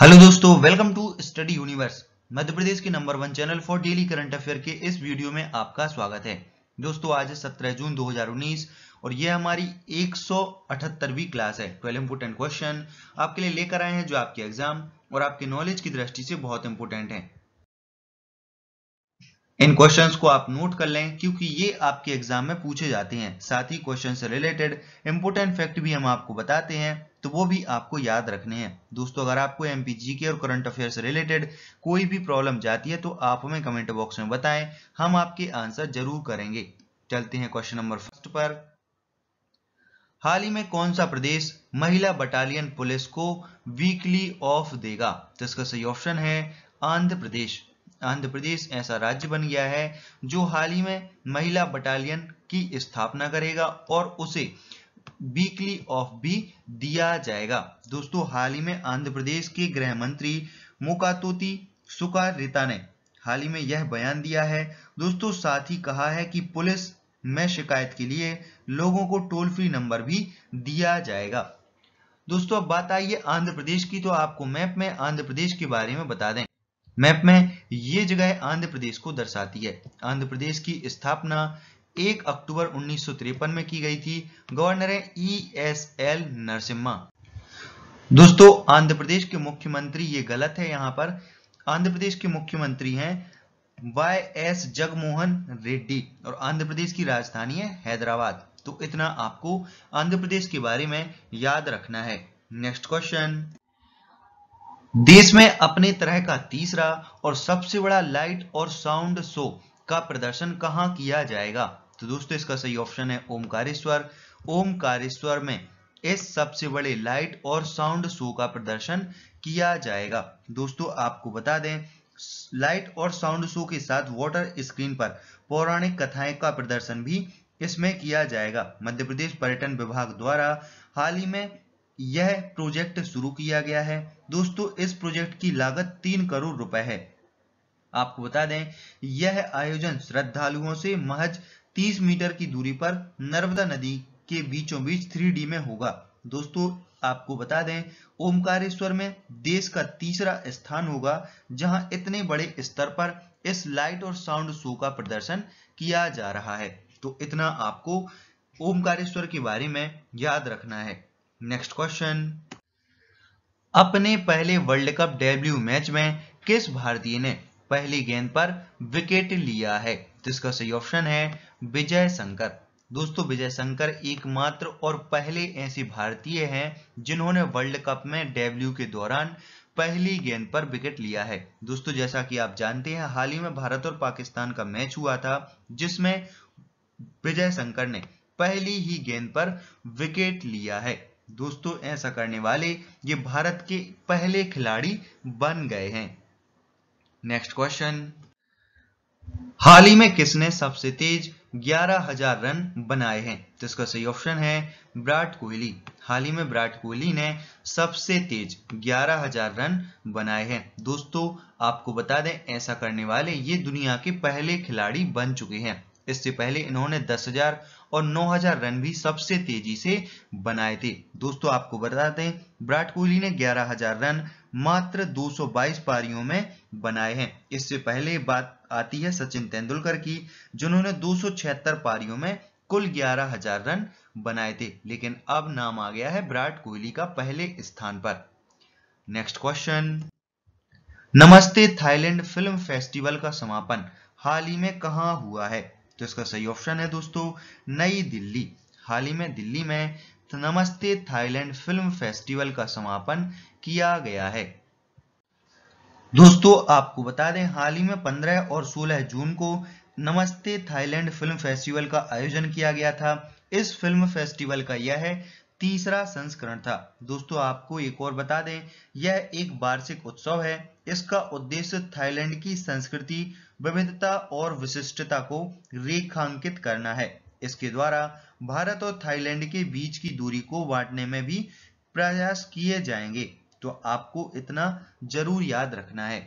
Hello दोस्तों welcome to study universe Madhya Pradesh के number one channel for daily current affair के इस वीडियो में आपका स्वागत है दोस्तों आज 17 जून 2019 और ये हमारी 178वीं क्लास है 12 इंपोर्टेंट क्वेश्चन आपके लिए लेकर आए हैं जो आपके एग्जाम और आपके नॉलेज की दृष्टि से बहुत इंपोर्टेंट है इन क्वेश्चंस को आप नोट कर लें क्योंकि ये आपके एग्जाम में पूछे जाते हैं साथ ही क्वेश्चन से रिलेटेड इंपोर्टेंट फैक्ट भी हम आपको बताते हैं तो वो भी आपको याद रखने हैं दोस्तों अगर आपको एम के और करंट अफेयर से रिलेटेड कोई भी प्रॉब्लम जाती है तो आप हमें कमेंट बॉक्स में बताएं हम आपके आंसर जरूर करेंगे चलते हैं क्वेश्चन नंबर फर्स्ट पर हाल ही में कौन सा प्रदेश महिला बटालियन पुलिस को वीकली ऑफ देगा तो इसका सही ऑप्शन है आंध्र प्रदेश आंध्र प्रदेश ऐसा राज्य बन गया है जो हाल ही में महिला बटालियन की स्थापना करेगा और उसे वीकली ऑफ भी दिया जाएगा दोस्तों हाल ही में आंध्र प्रदेश के गृह मंत्री मोकातोती सुकारिता ने हाल ही में यह बयान दिया है दोस्तों साथ ही कहा है कि पुलिस में शिकायत के लिए लोगों को टोल फ्री नंबर भी दिया जाएगा दोस्तों अब बात आई है आंध्र प्रदेश की तो आपको मैप में आंध्र प्रदेश के बारे में बता दें मैप में ये जगह आंध्र प्रदेश को दर्शाती है आंध्र प्रदेश की स्थापना 1 अक्टूबर उन्नीस में की गई थी गवर्नर है ई एस एल नरसिम्हा दोस्तों आंध्र प्रदेश के मुख्यमंत्री ये गलत है यहाँ पर आंध्र प्रदेश के मुख्यमंत्री हैं वाई एस जगमोहन रेड्डी और आंध्र प्रदेश की राजधानी है हैदराबाद तो इतना आपको आंध्र प्रदेश के बारे में याद रखना है नेक्स्ट क्वेश्चन देश में अपने तरह का तीसरा और सबसे बड़ा लाइट और साउंड शो का प्रदर्शन कहाँ किया जाएगा तो दोस्तों इसका सही ऑप्शन है ओमकारेश्वर ओमकारेश्वर में इस सबसे बड़े लाइट और साउंड शो का प्रदर्शन किया जाएगा दोस्तों आपको बता दें लाइट और साउंड शो के साथ वाटर स्क्रीन पर पौराणिक कथाएं का प्रदर्शन भी इसमें किया जाएगा मध्य प्रदेश पर्यटन विभाग द्वारा हाल ही में यह प्रोजेक्ट शुरू किया गया है दोस्तों इस प्रोजेक्ट की लागत तीन करोड़ रुपए है आपको बता दें यह आयोजन श्रद्धालुओं से महज 30 मीटर की दूरी पर नर्मदा नदी के बीचों बीच थ्री में होगा दोस्तों आपको बता दें ओमकारेश्वर में देश का तीसरा स्थान होगा जहां इतने बड़े स्तर पर इस लाइट और साउंड शो का प्रदर्शन किया जा रहा है तो इतना आपको ओमकारेश्वर के बारे में याद रखना है नेक्स्ट क्वेश्चन अपने पहले वर्ल्ड कप डेब्यू मैच में किस भारतीय ने पहली गेंद पर विकेट लिया है जिसका सही ऑप्शन है विजय शंकर दोस्तों विजय शंकर एकमात्र और पहले ऐसे भारतीय हैं जिन्होंने वर्ल्ड कप में डेब्यू के दौरान पहली गेंद पर विकेट लिया है दोस्तों जैसा कि आप जानते हैं हाल ही में भारत और पाकिस्तान का मैच हुआ था जिसमें विजय शंकर ने पहली ही गेंद पर विकेट लिया है दोस्तों ऐसा करने वाले ये भारत के पहले खिलाड़ी बन गए हैं नेक्स्ट क्वेश्चन हाल ही में किसने सबसे तेज ग्यारह हजार रन बनाए हैं तो इसका सही ऑप्शन है विराट कोहली हाल ही में विराट कोहली ने सबसे तेज ग्यारह हजार रन बनाए हैं दोस्तों आपको बता दें ऐसा करने वाले ये दुनिया के पहले खिलाड़ी बन चुके हैं इससे पहले इन्होंने 10,000 और 9,000 रन भी सबसे तेजी से बनाए थे दोस्तों आपको बता दें विराट कोहली ने 11,000 रन मात्र 222 पारियों में बनाए हैं इससे पहले बात आती है सचिन तेंदुलकर की जिन्होंने दो पारियों में कुल 11,000 रन बनाए थे लेकिन अब नाम आ गया है विराट कोहली का पहले स्थान पर next question Namaste Thailand film festival का समापन हाल ही में कहा हुआ है तो इसका सही ऑप्शन है दोस्तों नई दिल्ली हाल ही में दिल्ली में नमस्ते थाईलैंड फिल्म फेस्टिवल का समापन किया गया है दोस्तों आपको बता दें हाल ही में 15 और 16 जून को नमस्ते थाईलैंड फिल्म फेस्टिवल का आयोजन किया गया था इस फिल्म फेस्टिवल का यह है तीसरा संस्करण था दोस्तों आपको एक और बता दें यह एक वार्षिक उत्सव है इसका उद्देश्य थाईलैंड की संस्कृति विविधता और विशिष्टता को रेखांकित करना है इसके द्वारा भारत और थाईलैंड के बीच की दूरी को बांटने में भी प्रयास किए जाएंगे तो आपको इतना जरूर याद रखना है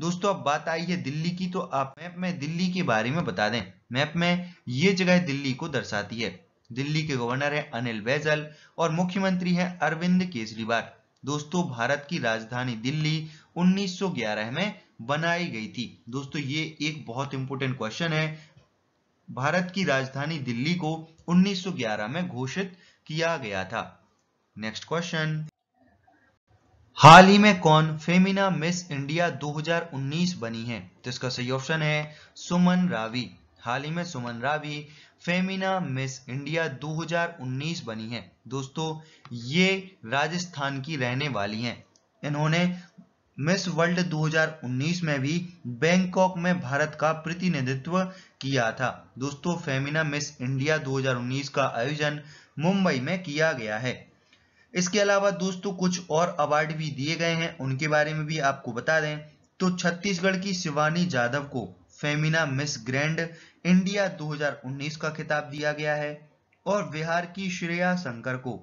दोस्तों अब बात आई है दिल्ली की तो आप मैप में दिल्ली के बारे में बता दें मैप में ये जगह दिल्ली को दर्शाती है दिल्ली के गवर्नर है अनिल बैजल और मुख्यमंत्री है अरविंद केजरीवाल दोस्तों भारत की राजधानी दिल्ली 1911 में बनाई गई थी दोस्तों ये एक बहुत इंपॉर्टेंट क्वेश्चन है भारत की राजधानी दिल्ली को 1911 में घोषित किया गया था नेक्स्ट क्वेश्चन हाल ही में कौन फेमिना मिस इंडिया 2019 बनी है तो इसका सही ऑप्शन है सुमन रावी हाल ही में Suman Ravi Femina Miss India 2019 बनी है दोस्तों ये राजस्थान की रहने वाली हैं इन्होंने मिस वर्ल्ड 2019 में भी बैंकॉक में भारत का प्रतिनिधित्व किया था दोस्तों फेमिना मिस इंडिया 2019 का आयोजन मुंबई में किया गया है इसके अलावा दोस्तों कुछ और अवार्ड भी दिए गए हैं उनके बारे में भी आपको बता दें तो छत्तीसगढ़ की शिवानी जाधव को फेमिना मिस ग्रैंड इंडिया 2019 का खिताब दिया गया है और बिहार की श्रेया शंकर को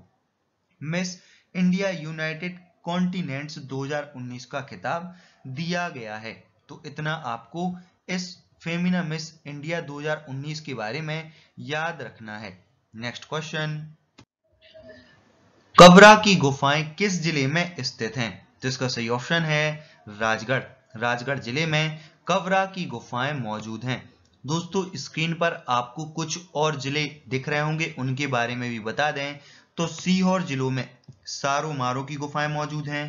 मिस इंडिया यूनाइटेड कॉन्टिनेंट्स 2019 का खिताब दिया गया है तो इतना आपको इस फेमिना मिस इंडिया 2019 के बारे में याद रखना है नेक्स्ट क्वेश्चन कबरा की गुफाएं किस जिले में स्थित हैं तो इसका सही ऑप्शन है राजगढ़ राजगढ़ जिले में कबरा की गुफाएं मौजूद हैं दोस्तों स्क्रीन पर आपको कुछ और जिले दिख रहे होंगे उनके बारे में भी बता दें तो सीहोर जिलों में मारो की गुफाएं मौजूद हैं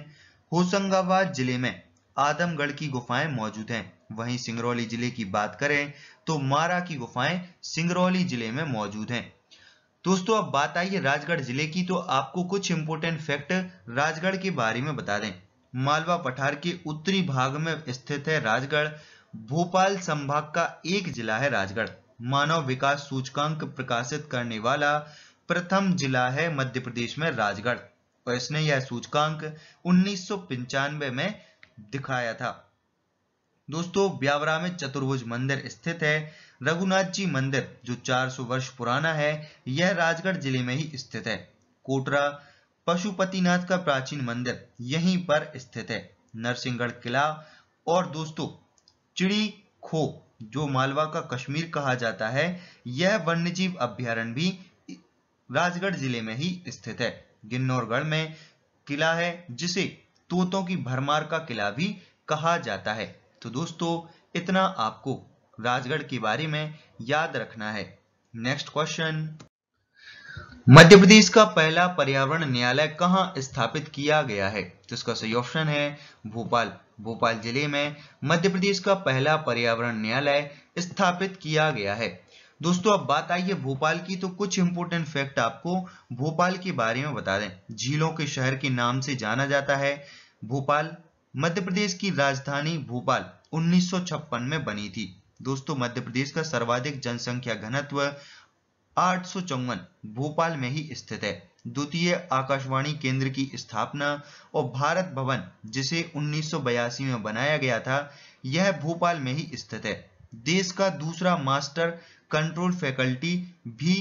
होशंगाबाद जिले में आदमगढ़ की गुफाएं मौजूद हैं वहीं सिंगरौली जिले की बात करें तो मारा की गुफाएं सिंगरौली जिले में मौजूद हैं दोस्तों अब बात आई है राजगढ़ जिले की तो आपको कुछ इंपोर्टेंट फैक्ट राजगढ़ के बारे में बता दें मालवा पठार के उत्तरी भाग में स्थित है राजगढ़ भोपाल संभाग का एक जिला है राजगढ़ मानव विकास सूचकांक प्रकाशित करने वाला प्रथम जिला है मध्य प्रदेश में राजगढ़ इसने यह सूचकांक उन्नीस में दिखाया था दोस्तों ब्यावरा में चतुर्भुज मंदिर स्थित है रघुनाथ जी मंदिर जो 400 वर्ष पुराना है यह राजगढ़ जिले में ही स्थित है कोटरा पशुपतिनाथ का प्राचीन मंदिर यहीं पर स्थित है नरसिंहगढ़ किला और दोस्तों चिड़ी खो जो मालवा का कश्मीर कहा जाता है यह वन्यजीव अभ्यारण्य भी राजगढ़ जिले में ही स्थित है गिन्नौरगढ़ में किला है जिसे तोतों की भरमार का किला भी कहा जाता है तो दोस्तों इतना आपको राजगढ़ के बारे में याद रखना है नेक्स्ट क्वेश्चन मध्य प्रदेश का पहला पर्यावरण न्यायालय कहाँ स्थापित किया गया है तो इसका सही ऑप्शन है भोपाल भोपाल जिले में मध्य प्रदेश का पहला पर्यावरण न्यायालय स्थापित किया गया है दोस्तों अब बात आई है भोपाल की तो कुछ इंपोर्टेंट फैक्ट आपको भोपाल के बारे में बता दें झीलों के शहर के नाम से जाना जाता है भोपाल मध्य प्रदेश की राजधानी भोपाल 1956 में बनी थी दोस्तों मध्य प्रदेश का सर्वाधिक जनसंख्या घनत्व आठ भोपाल में ही स्थित है द्वितीय आकाशवाणी केंद्र की स्थापना और भारत भवन जिसे उन्नीस में बनाया गया था यह भोपाल में ही स्थित है देश का दूसरा मास्टर कंट्रोल फैकल्टी भी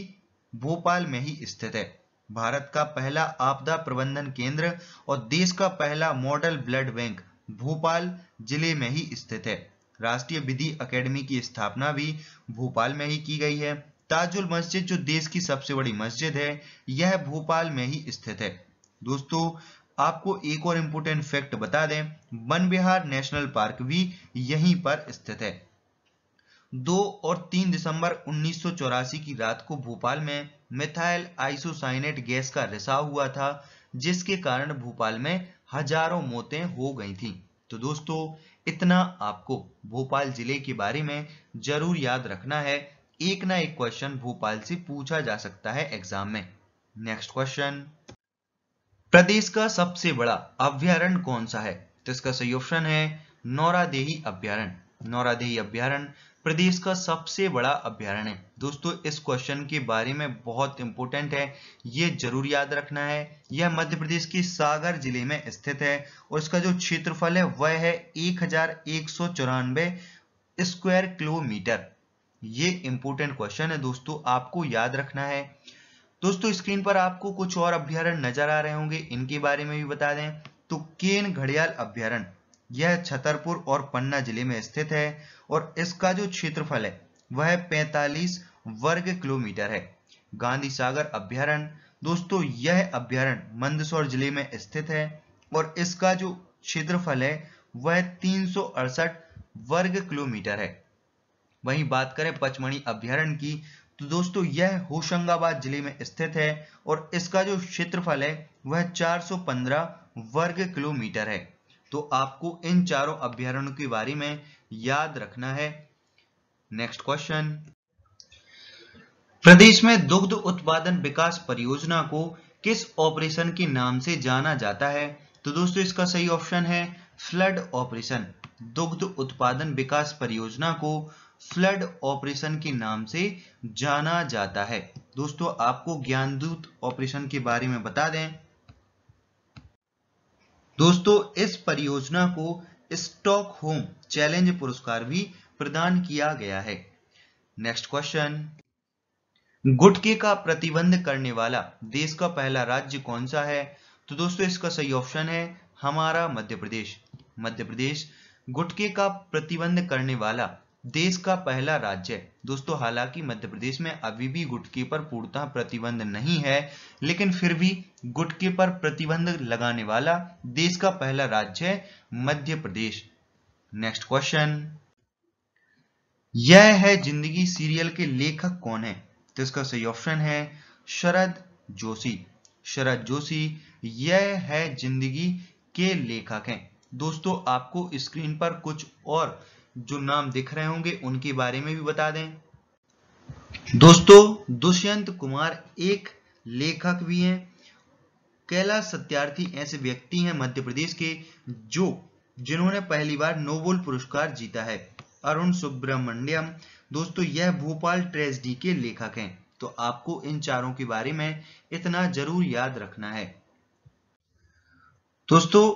भोपाल में ही स्थित है भारत का पहला आपदा प्रबंधन केंद्र और देश का पहला मॉडल ब्लड बैंक भोपाल जिले में ही स्थित है राष्ट्रीय विधि अकेडमी की स्थापना भी भोपाल में ही की गई है ताजुल मस्जिद जो देश की सबसे बड़ी मस्जिद है यह भोपाल में ही स्थित है दोस्तों आपको एक और इम्पोर्टेंट फैक्ट बता दें वन बिहार नेशनल पार्क भी यहीं पर स्थित है दो और तीन दिसंबर उन्नीस की रात को भोपाल में मिथाइल आइसोसाइनेट गैस का रिसाव हुआ था जिसके कारण भोपाल में हजारों मौतें हो गई थीं। तो दोस्तों इतना आपको भोपाल जिले के बारे में जरूर याद रखना है एक ना एक क्वेश्चन भोपाल से पूछा जा सकता है एग्जाम में नेक्स्ट क्वेश्चन प्रदेश का सबसे बड़ा अभ्यारण्य कौन सा है तो इसका सही ऑप्शन है नौरादेही अभ्यारण्य नौरादेही अभ्यारण प्रदेश का सबसे बड़ा अभ्यारण्य दोस्तों इस क्वेश्चन के बारे में बहुत इंपॉर्टेंट है ये जरूर याद रखना है यह मध्य प्रदेश के सागर जिले में स्थित है और इसका जो क्षेत्रफल है वह है एक स्क्वायर किलोमीटर ये इंपॉर्टेंट क्वेश्चन है दोस्तों आपको याद रखना है दोस्तों स्क्रीन पर आपको कुछ और अभ्यारण नजर आ रहे होंगे इनके बारे में भी बता दें तो केन घड़ियाल अभ्यारण यह छतरपुर और पन्ना जिले में स्थित है और इसका जो क्षेत्रफल है वह 45 वर्ग किलोमीटर है गांधी सागर अभ्यारण दोस्तों यह अभ्यारण मंदसौर जिले में स्थित है और इसका जो क्षेत्रफल है वह तीन वर्ग किलोमीटर है वहीं बात करें पचमणी अभ्यारण की तो दोस्तों यह होशंगाबाद जिले में स्थित है और इसका जो क्षेत्रफल है वह 415 वर्ग किलोमीटर है तो आपको इन चारों अभ्यारणों के बारे में याद रखना है नेक्स्ट क्वेश्चन प्रदेश में दुग्ध उत्पादन विकास परियोजना को किस ऑपरेशन के नाम से जाना जाता है तो दोस्तों इसका सही ऑप्शन है फ्लड ऑपरेशन दुग्ध उत्पादन विकास परियोजना को फ्लड ऑपरेशन के नाम से जाना जाता है दोस्तों आपको ज्ञानदूत ऑपरेशन के बारे में बता दें दोस्तों इस परियोजना को स्टॉक होम चैलेंज पुरस्कार भी प्रदान किया गया है नेक्स्ट क्वेश्चन गुटके का प्रतिबंध करने वाला देश का पहला राज्य कौन सा है तो दोस्तों इसका सही ऑप्शन है हमारा मध्य प्रदेश मध्य प्रदेश गुटके का प्रतिबंध करने वाला देश का पहला राज्य दोस्तों हालांकि मध्य प्रदेश में अभी भी गुटके पर पूर्णतः प्रतिबंध नहीं है लेकिन फिर भी गुटके पर प्रतिबंध लगाने वाला देश का पहला राज्य है मध्य प्रदेश नेक्स्ट क्वेश्चन यह है जिंदगी सीरियल के लेखक कौन है तो इसका सही ऑप्शन है शरद जोशी शरद जोशी यह है जिंदगी के लेखक हैं दोस्तों आपको स्क्रीन पर कुछ और जो नाम दिख रहे होंगे उनके बारे में भी बता दें दोस्तों दुष्यंत कुमार एक लेखक भी हैं कैलाश सत्यार्थी ऐसे व्यक्ति हैं मध्य प्रदेश के जो जिन्होंने पहली बार नोबेल पुरस्कार जीता है अरुण सुब्रमण्यम दोस्तों यह भोपाल ट्रेजडी के लेखक हैं तो आपको इन चारों के बारे में इतना जरूर याद रखना है दोस्तों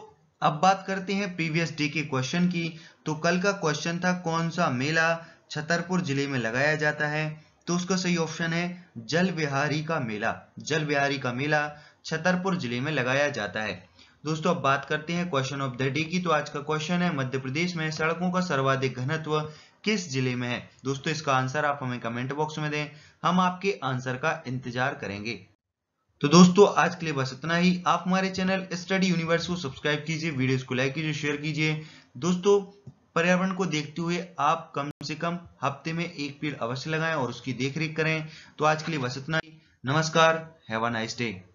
अब बात करते हैं प्रीवियस डे के क्वेश्चन की तो कल का क्वेश्चन था कौन सा मेला छतरपुर जिले में लगाया जाता है तो उसका सही ऑप्शन है जल विहारी का मेला जल विहारी का मेला छतरपुर जिले में लगाया जाता है दोस्तों अब बात करते हैं क्वेश्चन ऑफ द डे की तो आज का क्वेश्चन है मध्य प्रदेश में सड़कों का सर्वाधिक घनत्व किस जिले में है दोस्तों इसका आंसर आप हमें कमेंट बॉक्स में दें हम आपके आंसर का इंतजार करेंगे तो दोस्तों आज के लिए बस इतना ही आप हमारे चैनल स्टडी यूनिवर्स को सब्सक्राइब कीजिए वीडियोस को लाइक कीजिए शेयर कीजिए दोस्तों पर्यावरण को देखते हुए आप कम से कम हफ्ते में एक पेड़ अवश्य लगाएं और उसकी देखरेख करें तो आज के लिए बस इतना ही नमस्कार हैव अ नाइस डे